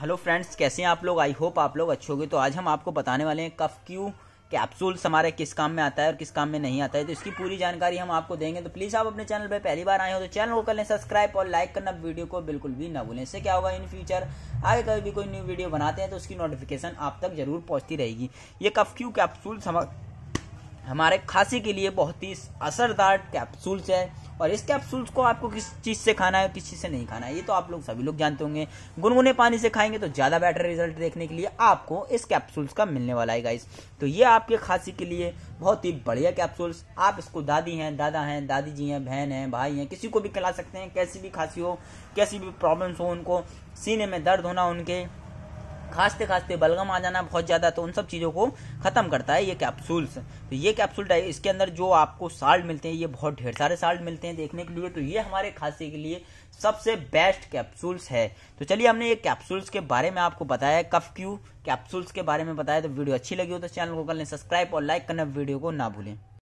hello friends कैसे हैं आप लोग आई होप आप लोग अच्छे होंगे तो आज हम आपको बताने वाले हैं कफ क्यू कैप्सूल्स हमारे किस काम में आता है और किस काम में नहीं आता है तो इसकी पूरी जानकारी हम आपको देंगे तो प्लीज़ आप अपने चैनल पर पहली बार आए हो तो चैनल को कर लें सब्सक्राइब और लाइक करना वीडियो को बिल्कुल भी ना भूलें इससे क्या होगा इन फ्यूचर आगे कभी भी कोई न्यू वीडियो बनाते हैं तो उसकी नोटिफिकेशन आप तक जरूर पहुँचती रहेगी ये कफ क्यू कैप्सूल्स हमारे हमारे खांसी के लिए बहुत ही असरदार कैप्सूल्स है और इस कैप्सूल्स को आपको किस चीज़ से खाना है किस चीज़ से नहीं खाना है ये तो आप लोग सभी लोग जानते होंगे गुनगुने पानी से खाएंगे तो ज़्यादा बेटर रिजल्ट देखने के लिए आपको इस कैप्सूल्स का मिलने वाला है गाइस तो ये आपके खांसी के लिए बहुत ही बढ़िया कैप्सूल्स आप इसको दादी हैं दादा हैं दादी जी हैं बहन हैं भाई हैं किसी को भी खिला सकते हैं कैसी भी खांसी हो कैसी भी प्रॉब्लम्स हो उनको सीने में दर्द होना उनके खांसते खांसते बलगम आ जाना बहुत ज़्यादा तो उन सब चीज़ों को ख़त्म करता है ये कैप्सूल्स तो ये कैप्सूल इसके अंदर जो आपको साल्ट मिलते हैं ये बहुत ढेर सारे साल्ट मिलते हैं देखने के लिए तो ये हमारे खांसी के लिए सबसे बेस्ट कैप्सूल्स है तो चलिए हमने ये कैप्सूल्स के बारे में आपको बताया कफ क्यू कैप्सूल्स के बारे में बताया तो वीडियो अच्छी लगी हो तो चैनल को कर लें सब्सक्राइब और लाइक करना वीडियो को ना भूलें